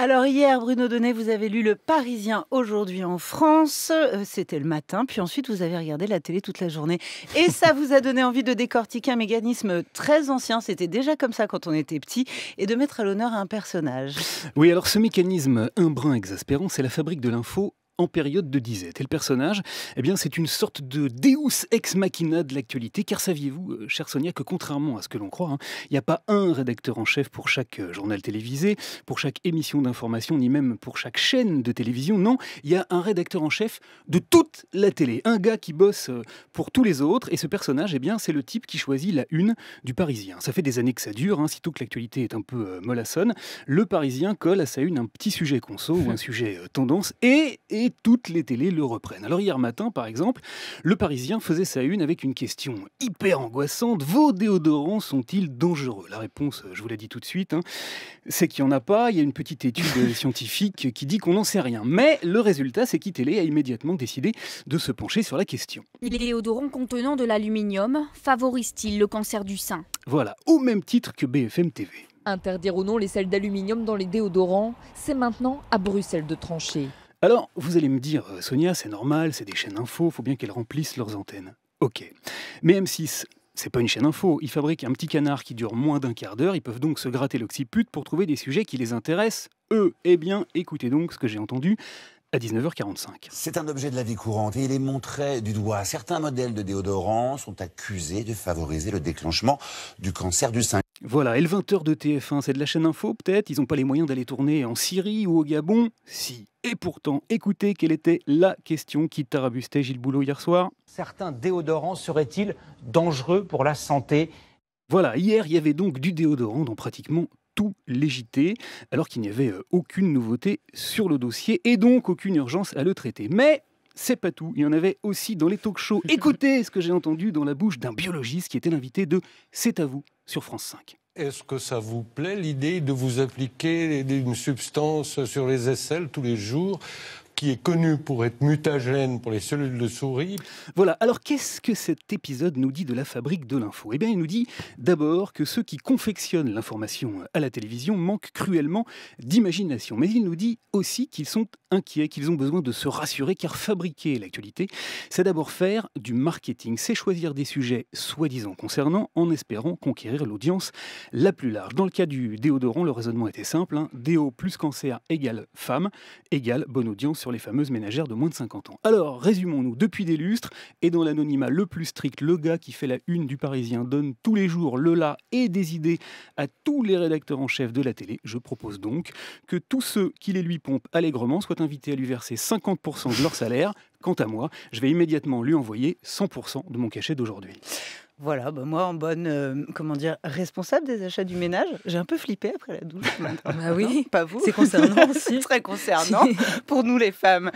Alors hier, Bruno Donnet, vous avez lu Le Parisien aujourd'hui en France. Euh, c'était le matin, puis ensuite vous avez regardé la télé toute la journée. Et ça vous a donné envie de décortiquer un mécanisme très ancien, c'était déjà comme ça quand on était petit, et de mettre à l'honneur un personnage. Oui, alors ce mécanisme un brin exaspérant, c'est la fabrique de l'info en période de disette. Et le personnage, eh bien, c'est une sorte de Deus ex machina de l'actualité, car saviez-vous, euh, cher Sonia, que contrairement à ce que l'on croit, hein, il n'y a pas un rédacteur en chef pour chaque euh, journal télévisé, pour chaque émission d'information, ni même pour chaque chaîne de télévision. Non, il y a un rédacteur en chef de toute la télé, un gars qui bosse euh, pour tous les autres, et ce personnage, eh bien, c'est le type qui choisit la une du Parisien. Ça fait des années que ça dure, hein, sitôt que l'actualité est un peu molassonne le Parisien colle à sa une un petit sujet conso ou un sujet tendance, et toutes les télés le reprennent. Alors hier matin, par exemple, le Parisien faisait sa une avec une question hyper angoissante. Vos déodorants sont-ils dangereux La réponse, je vous l'ai dit tout de suite, hein, c'est qu'il n'y en a pas. Il y a une petite étude scientifique qui dit qu'on n'en sait rien. Mais le résultat, c'est qu'ITélé a immédiatement décidé de se pencher sur la question. Les déodorants contenant de l'aluminium favorisent-ils le cancer du sein Voilà, au même titre que BFM TV. Interdire ou non les sels d'aluminium dans les déodorants, c'est maintenant à Bruxelles de trancher. Alors, vous allez me dire, euh, Sonia, c'est normal, c'est des chaînes info, faut bien qu'elles remplissent leurs antennes. Ok. Mais M6, c'est pas une chaîne info, ils fabriquent un petit canard qui dure moins d'un quart d'heure, ils peuvent donc se gratter l'occiput pour trouver des sujets qui les intéressent, eux. Eh bien, écoutez donc ce que j'ai entendu à 19h45. C'est un objet de la vie courante et il est montré du doigt. Certains modèles de déodorants sont accusés de favoriser le déclenchement du cancer du sein. Voilà, et le 20h de TF1, c'est de la chaîne info peut-être Ils n'ont pas les moyens d'aller tourner en Syrie ou au Gabon Si. Et pourtant, écoutez quelle était la question qui tarabustait Gilles Boulot hier soir. Certains déodorants seraient-ils dangereux pour la santé Voilà, hier, il y avait donc du déodorant dans pratiquement tout légité, alors qu'il n'y avait euh, aucune nouveauté sur le dossier et donc aucune urgence à le traiter. Mais c'est pas tout. Il y en avait aussi dans les talk-shows. Écoutez ce que j'ai entendu dans la bouche d'un biologiste qui était l'invité de C'est à vous sur France 5. Est-ce que ça vous plaît l'idée de vous appliquer une substance sur les aisselles tous les jours qui est connu pour être mutagène pour les cellules de souris. Voilà, alors qu'est-ce que cet épisode nous dit de la fabrique de l'info Eh bien, il nous dit d'abord que ceux qui confectionnent l'information à la télévision manquent cruellement d'imagination. Mais il nous dit aussi qu'ils sont inquiets, qu'ils ont besoin de se rassurer, car fabriquer l'actualité, c'est d'abord faire du marketing, c'est choisir des sujets soi-disant concernants en espérant conquérir l'audience la plus large. Dans le cas du déodorant, le raisonnement était simple, hein, déo plus cancer égale femme égale bonne audience les fameuses ménagères de moins de 50 ans. Alors, résumons-nous, depuis des lustres, et dans l'anonymat le plus strict, le gars qui fait la une du Parisien donne tous les jours le la et des idées à tous les rédacteurs en chef de la télé. Je propose donc que tous ceux qui les lui pompent allègrement soient invités à lui verser 50% de leur salaire. Quant à moi, je vais immédiatement lui envoyer 100% de mon cachet d'aujourd'hui. Voilà, bah, moi en bonne, euh, comment dire, responsable des achats du ménage, j'ai un peu flippé après la douche. Ah bah oui, pas vous. C'est concernant aussi. Très concernant pour nous les femmes.